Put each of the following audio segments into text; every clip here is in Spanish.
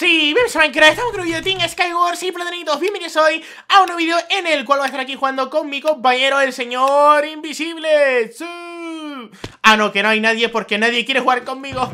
sí, bienvenidos a Minecraft, estamos con un video de Team Skyward, Y platanitos, bienvenidos hoy a un nuevo video en el cual voy a estar aquí jugando con mi compañero, el señor Invisible, sí. Ah, no, que no hay nadie porque nadie quiere jugar conmigo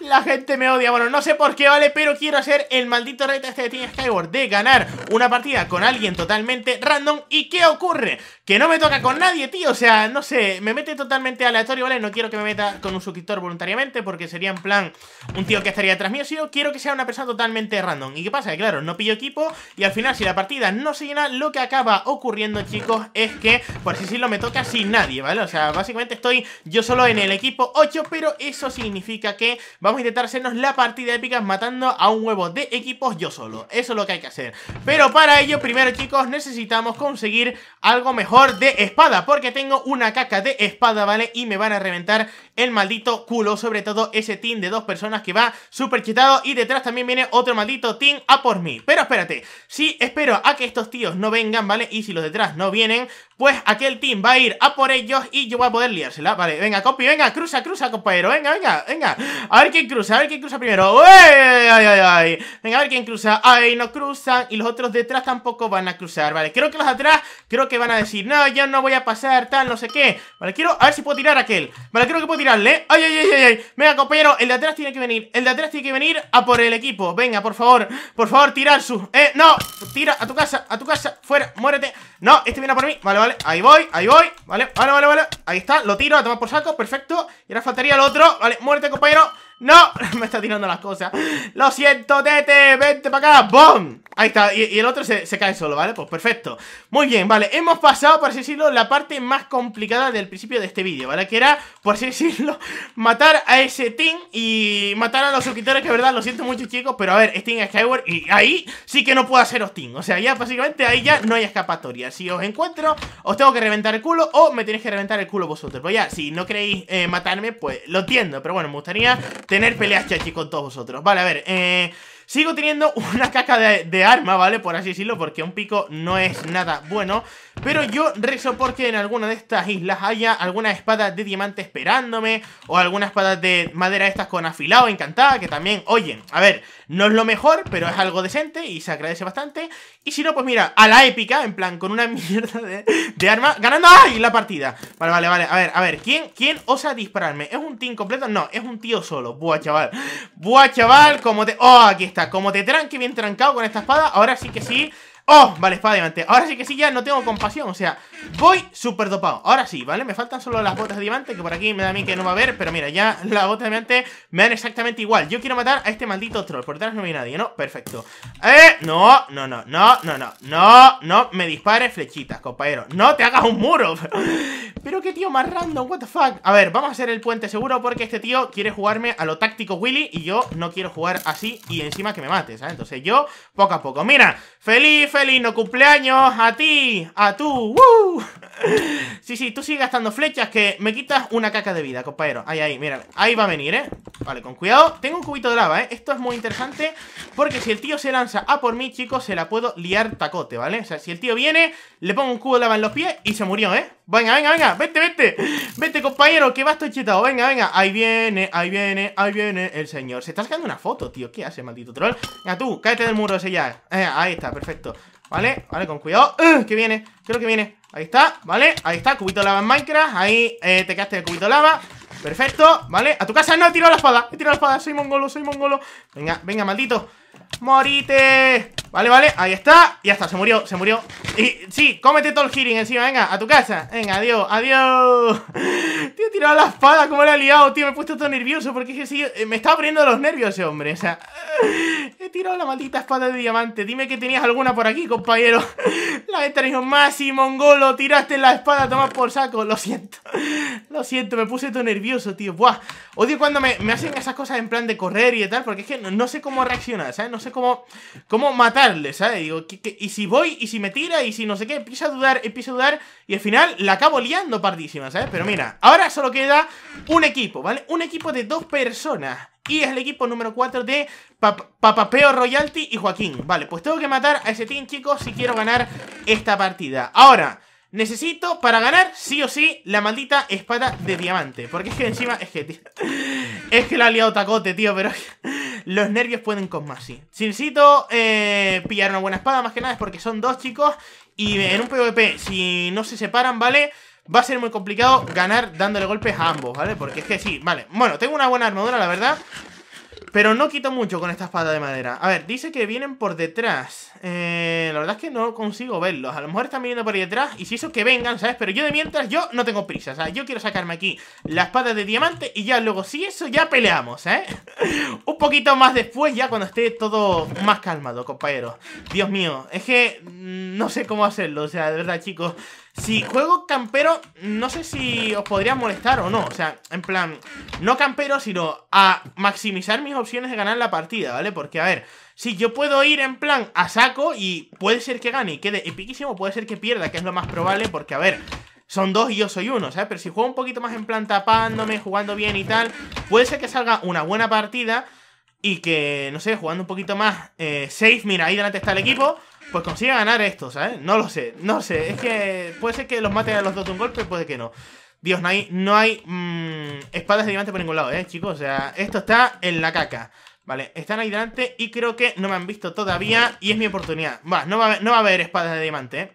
La gente me odia, bueno, no sé por qué, ¿vale? Pero quiero hacer el maldito reto este de Team Skyward De ganar una partida con alguien totalmente random ¿Y qué ocurre? Que no me toca con nadie, tío O sea, no sé, me mete totalmente aleatorio, ¿vale? No quiero que me meta con un suscriptor voluntariamente Porque sería en plan un tío que estaría detrás mío Sino quiero que sea una persona totalmente random ¿Y qué pasa? Que claro, no pillo equipo Y al final, si la partida no se llena Lo que acaba ocurriendo, chicos, es que Por sí lo me toca sin nadie, ¿vale? O sea, básicamente estoy yo solo en el equipo 8, pero eso significa que vamos a intentar hacernos la partida épica matando a un huevo de equipos yo solo. Eso es lo que hay que hacer. Pero para ello, primero chicos, necesitamos conseguir algo mejor de espada, porque tengo una caca de espada, ¿vale? Y me van a reventar el maldito culo, sobre todo ese team de dos personas que va súper chetado y detrás también viene otro maldito team a por mí. Pero espérate, si espero a que estos tíos no vengan, ¿vale? Y si los detrás no vienen, pues aquel team va a ir a por ellos y yo voy a poder liársela, ¿vale? Venga, copi, venga, cruza, cruza, compañero, venga, venga, venga. A ver quién cruza, a ver quién cruza primero. ¡Uy! ay, ay, ay! Venga, a ver quién cruza. ¡Ay, no cruzan! Y los otros detrás tampoco van a cruzar, ¿vale? Creo que los atrás, creo que van a decir, no, yo no voy a pasar, tal, no sé qué. Vale, quiero, a ver si puedo tirar aquel. Vale, creo que puedo tirar ¡Ay, ay, ay, ay! ay. Venga, compañero, el de atrás tiene que venir. El de atrás tiene que venir a por el equipo. Venga, por favor, por favor, tirar su. ¡Eh, no! Tira a tu casa, a tu casa, fuera, muérete. No, este viene a por mí. Vale, vale, ahí voy, ahí voy. Vale, vale, vale, vale. Ahí está, lo tiro, a tomar por saco, perfecto. Y ahora faltaría el otro. Vale, muérete, compañero. ¡No! Me está tirando las cosas ¡Lo siento, Tete! ¡Vente para acá! ¡Bom! Ahí está, y, el otro se, cae solo, ¿vale? Pues perfecto Muy bien, vale, hemos pasado, por así decirlo, la parte más complicada del principio de este vídeo, ¿vale? Que era, por así decirlo, matar a ese team y matar a los suscriptores Que, verdad, lo siento mucho, chicos, pero a ver, es en Skyward Y ahí sí que no puedo haceros Ting. O sea, ya básicamente ahí ya no hay escapatoria Si os encuentro, os tengo que reventar el culo O me tenéis que reventar el culo vosotros Pues ya, si no queréis eh, matarme, pues lo entiendo Pero bueno, me gustaría tener peleas chachi con todos vosotros. Vale, a ver, eh, Sigo teniendo una caca de, arma, ¿vale? Por así decirlo, porque un pico no es nada bueno Pero yo rezo porque en alguna de estas islas haya alguna espada de diamante esperándome O alguna espada de madera estas con afilado, encantada, que también, oye, a ver, no es lo mejor, pero es algo decente y se agradece bastante Y si no, pues mira, a la épica, en plan, con una mierda de, arma, ganando, ¡ay! La partida Vale, vale, vale, a ver, a ver, ¿quién, quién osa dispararme? ¿Es un team completo? No, es un tío solo, buah, chaval Buah, chaval, como te... ¡Oh, aquí está! Como te tranque bien trancado con esta espada, ahora sí que sí ¡Oh! Vale, espada diamante Ahora sí que sí, ya no tengo compasión O sea, voy súper dopado Ahora sí, ¿vale? Me faltan solo las botas de diamante Que por aquí me da a mí que no va a haber Pero mira, ya las botas de diamante me dan exactamente igual Yo quiero matar a este maldito troll Por detrás no hay nadie, ¿no? Perfecto ¡Eh! No, no, no, no, no, no No, no me dispare flechitas, compañero ¡No te hagas un muro! Pero qué tío más random, what the fuck A ver, vamos a hacer el puente seguro Porque este tío quiere jugarme a lo táctico Willy Y yo no quiero jugar así Y encima que me mates, ¿sabes? Entonces yo, poco a poco Mira, feliz felino cumpleaños a ti, a tú. ¡Woo! sí, sí, tú sigues gastando flechas que me quitas una caca de vida, compañero. Ahí, ahí, mira. Ahí va a venir, ¿eh? Vale, con cuidado. Tengo un cubito de lava, ¿eh? Esto es muy interesante porque si el tío se lanza a por mí, chicos, se la puedo liar tacote, ¿vale? O sea, si el tío viene, le pongo un cubo de lava en los pies y se murió, ¿eh? Venga, venga, venga, vete, vete Vete, compañero, que va estoy chetado Venga, venga, ahí viene, ahí viene, ahí viene El señor, se está sacando una foto, tío ¿Qué hace, maldito troll? Venga, tú, cállate del muro ese ya eh, Ahí está, perfecto Vale, vale, con cuidado uh, Que viene, creo que viene Ahí está, vale, ahí está Cubito lava en Minecraft Ahí eh, te quedaste el cubito lava Perfecto, vale A tu casa no, he tirado la espada He tirado la espada, soy mongolo, soy mongolo Venga, venga, maldito ¡Morite! Vale, vale, ahí está Ya está, se murió, se murió Y sí, cómete todo el healing encima, venga, a tu casa Venga, adiós, adiós Tío, he tirado la espada, cómo le he liado, tío Me he puesto todo nervioso, porque es que sí eh, Me está abriendo los nervios ese hombre, o sea He tirado la maldita espada de diamante Dime que tenías alguna por aquí, compañero La he traído Masi, mongolo Tiraste la espada, toma por saco, lo siento lo siento, me puse todo nervioso, tío. Buah, odio cuando me, hacen esas cosas en plan de correr y tal, porque es que no, sé cómo reaccionar, ¿sabes? No sé cómo, cómo matarle, ¿sabes? Digo, y si voy, y si me tira, y si no sé qué, empiezo a dudar, empiezo a dudar, y al final la acabo liando partísima, ¿sabes? Pero mira, ahora solo queda un equipo, ¿vale? Un equipo de dos personas. Y es el equipo número 4 de Papapeo Royalty y Joaquín Vale, pues tengo que matar a ese team, chicos, si quiero ganar esta partida Ahora, Necesito para ganar sí o sí la maldita espada de diamante. Porque es que encima, es que, tío, es que la ha liado tacote, tío, pero los nervios pueden con más, sí. Si necesito eh, pillar una buena espada, más que nada es porque son dos chicos y en un PvP, si no se separan, ¿vale? Va a ser muy complicado ganar dándole golpes a ambos, ¿vale? Porque es que sí, vale. Bueno, tengo una buena armadura, la verdad. Pero no quito mucho con esta espada de madera. A ver, dice que vienen por detrás. Eh, la verdad es que no consigo verlos. A lo mejor están viniendo por detrás. Y si eso que vengan, ¿sabes? Pero yo de mientras, yo no tengo prisa. O sea, yo quiero sacarme aquí la espada de diamante. Y ya luego, si eso, ya peleamos, ¿eh? Un poquito más después, ya cuando esté todo más calmado, compañero. Dios mío, es que mm, no sé cómo hacerlo. O sea, de verdad, chicos. Si juego campero, no sé si os podría molestar o no. O sea, en plan, no campero, sino a maximizar mis opciones de ganar la partida, ¿vale? Porque, a ver, si yo puedo ir en plan a saco y puede ser que gane y quede epiquísimo, puede ser que pierda, que es lo más probable, porque, a ver, son dos y yo soy uno, ¿sabes? Pero si juego un poquito más en plan tapándome, jugando bien y tal, puede ser que salga una buena partida y que, no sé, jugando un poquito más eh, safe, mira, ahí delante está el equipo, pues consigue ganar esto, ¿sabes? No lo sé, no lo sé. Es que puede ser que los mate a los dos de un golpe, puede que no. Dios, no hay, no hay mm, espadas de diamante por ningún lado, ¿eh, chicos? O sea, esto está en la caca. Vale, están ahí delante y creo que no me han visto todavía y es mi oportunidad. Va, no no va a haber espadas de diamante, ¿eh?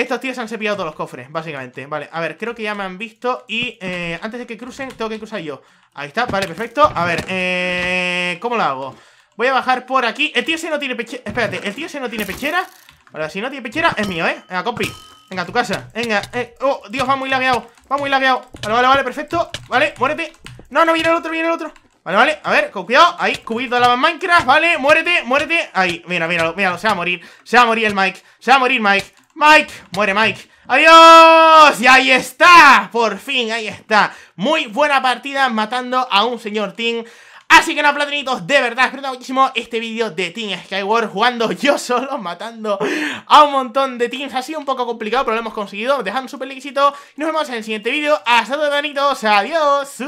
Estos tíos han cepillado todos los cofres, básicamente Vale, a ver, creo que ya me han visto Y eh, antes de que crucen, tengo que cruzar yo Ahí está, vale, perfecto A ver, eh, ¿cómo lo hago? Voy a bajar por aquí El tío ese no tiene pechera Espérate, el tío ese no tiene pechera Ahora, si no tiene pechera, es mío, ¿eh? Venga, compi Venga, a tu casa Venga, eh. Oh, Dios, va muy lagueado Va muy lagueado Vale, vale, vale, perfecto Vale, muérete No, no, viene el otro, viene el otro Vale, vale, a ver, con cuidado Ahí, cubito a la Minecraft Vale, muérete, muérete Ahí, mira, míralo, míralo Se va a morir Se va a morir el Mike Se va a morir Mike Mike, muere Mike. ¡Adiós! Y ahí está, por fin, ahí está. Muy buena partida matando a un señor Team Así que no, platinitos, de verdad, espero muchísimo este vídeo de Team Skyward jugando yo solo, matando a un montón de teams. Ha sido un poco complicado, pero lo hemos conseguido. Dejad un super y nos vemos en el siguiente vídeo. Hasta luego, platinitos Adiós.